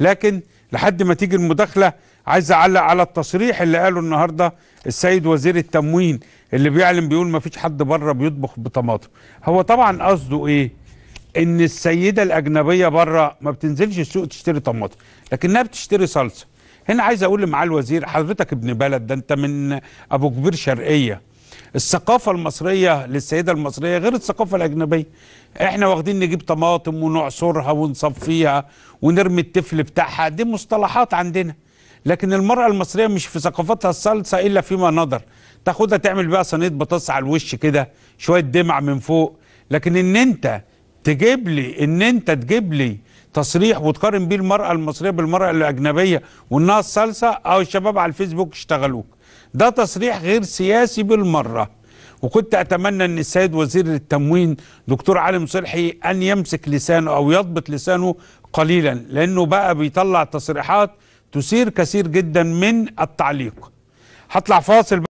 لكن لحد ما تيجي المداخله عايز اعلق على التصريح اللي قاله النهارده السيد وزير التموين اللي بيعلن بيقول ما فيش حد بره بيطبخ بطماطم هو طبعا قصده ايه ان السيده الاجنبيه بره ما بتنزلش السوق تشتري طماطم لكنها بتشتري صلصه هنا عايز اقول لمعالي الوزير حضرتك ابن بلد ده انت من ابو كبير شرقيه الثقافة المصرية للسيدة المصرية غير الثقافة الأجنبية احنا واخدين نجيب طماطم ونعصرها ونصفيها ونرمي التفل بتاعها دي مصطلحات عندنا لكن المرأة المصرية مش في ثقافتها الصلصة إلا فيما نظر تاخدها تعمل بقى صينية بطاطس على الوش كده شوية دمع من فوق لكن إن أنت تجيب لي إن أنت تجيب لي تصريح وتقارن بيه المرأة المصرية بالمرأة الأجنبية وإنها الصلصة أو الشباب على الفيسبوك اشتغلوك ده تصريح غير سياسي بالمرة وكنت أتمنى أن السيد وزير التموين دكتور علي صلحي أن يمسك لسانه أو يضبط لسانه قليلا لأنه بقى بيطلع تصريحات تثير كثير جدا من التعليق هطلع فاصل